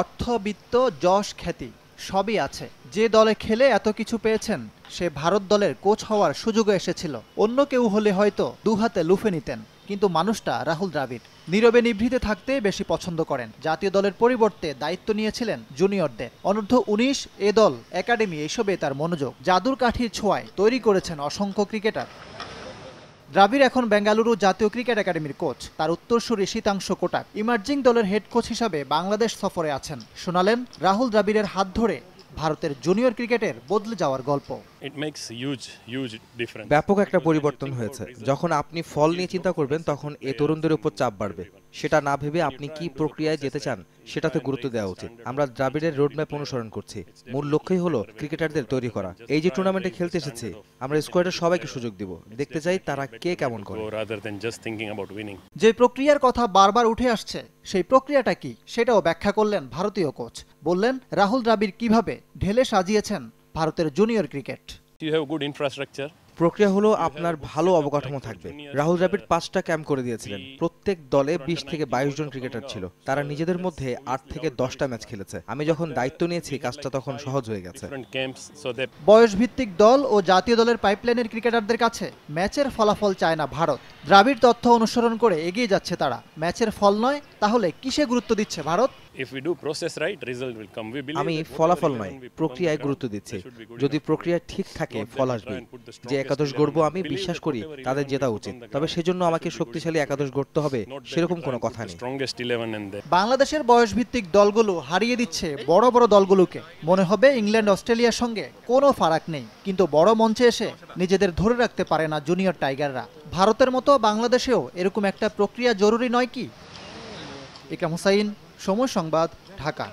অর্থবিত্ত যশ খ্যাতি সবই আছে যে দলে খেলে এত কিছু পেয়েছেন সে ভারত দলের কোচ হওয়ার সুযোগও এসেছিল অন্য কেউ হলে হয়তো দুহাতে লুফে নিতেন কিন্তু মানুষটা রাহুল দ্রাবিড় নীরবে নিভৃতে থাকতে বেশি পছন্দ করেন জাতীয় দলের পরিবর্তে দায়িত্ব নিয়েছিলেন জুনিয়রদের অনূর্ধ্ব উনিশ এ দল একাডেমি এসবে তার মনোযোগ জাদুর কাঠির ছোঁয়ায় তৈরি করেছেন অসংখ্য ক্রিকেটার দ্রাবিড় এখন বেঙ্গালুরু জাতীয় ক্রিকেট একাডেমির কোচ তার উত্তরসূরি শীতাংশ কোটাক ইমার্জিং দলের হেড কোচ হিসাবে বাংলাদেশ সফরে আছেন শোনালেন রাহুল দ্রাবিড়ের হাত ধরে ভারতের জুনিয়র ক্রিকেটের বদলে যাওয়ার গল্প ব্যাপক একটা পরিবর্তন হয়েছে যখন আপনি ফল নিয়ে চিন্তা করবেন তখন এ তরুণদের উপর চাপ বাড়বে সেটা না ভেবে আপনি কি প্রক্রিয়ায় যেতে চান সেটাতে গুরুত্ব দেওয়া উচিত আমরা দ্রাবিড়ের রোডম্যাপ অনুসরণ করছি মূল লক্ষ্যই হলো ক্রিকেটারদের তৈরি করা এই যে টুর্নামেন্টে খেলতে এসেছে আমরা স্কোয়াডের সবাইকে সুযোগ দিব দেখতে চাই তারা কে কেমন করে যে প্রক্রিয়ার কথা বারবার উঠে আসছে সেই প্রক্রিয়াটা কি সেটাও ব্যাখ্যা করলেন ভারতীয় কোচ বললেন রাহুল দ্রাবিড় কিভাবে ঢেলে সাজিয়েছেন ভারতের জুনিয়র ক্রিকেট প্রক্রিয়া হলো আপনার ভালো অবকাঠামো থাকবে রাহুল দ্রাবিড় পাঁচটা ক্যাম্প করে দিয়েছিলেন প্রত্যেক দলে বিশ থেকে বাইশ জন ক্রিকেটার ছিল তারা নিজেদের মধ্যে আট থেকে দশটা ম্যাচ খেলেছে আমি যখন দায়িত্ব নিয়েছি কাজটা তখন সহজ হয়ে গেছে বয়স ভিত্তিক দল ও জাতীয় দলের পাইপলাইনের ক্রিকেটারদের কাছে ম্যাচের ফলাফল চায় না ভারত দ্রাবিড় তথ্য অনুসরণ করে এগিয়ে যাচ্ছে তারা ম্যাচের ফল নয় তাহলে কিসে গুরুত্ব দিচ্ছে ভারত আমি ফলাফল নয় প্রক্রিয়ায় গুরুত্ব দিচ্ছি যদি প্রক্রিয়া ঠিক থাকে ফল আসবে যে একাদশ গড়বো আমি বিশ্বাস করি তাদের জেতা উচিত তবে সেজন্য আমাকে শক্তিশালী একাদশ গড়তে হবে সেরকম কোনো কথা নেই বাংলাদেশের বয়সভিত্তিক দলগুলো হারিয়ে দিচ্ছে বড় বড় দলগুলোকে মনে হবে ইংল্যান্ড অস্ট্রেলিয়ার সঙ্গে কোনো ফারাক নেই কিন্তু বড় মঞ্চে এসে নিজেদের ধরে রাখতে পারে না জুনিয়র টাইগাররা ভারতের মতো বাংলাদেশেও এরকম একটা প্রক্রিয়া জরুরি নয় কি একাম হুসাইন সময় সংবাদ ঢাকা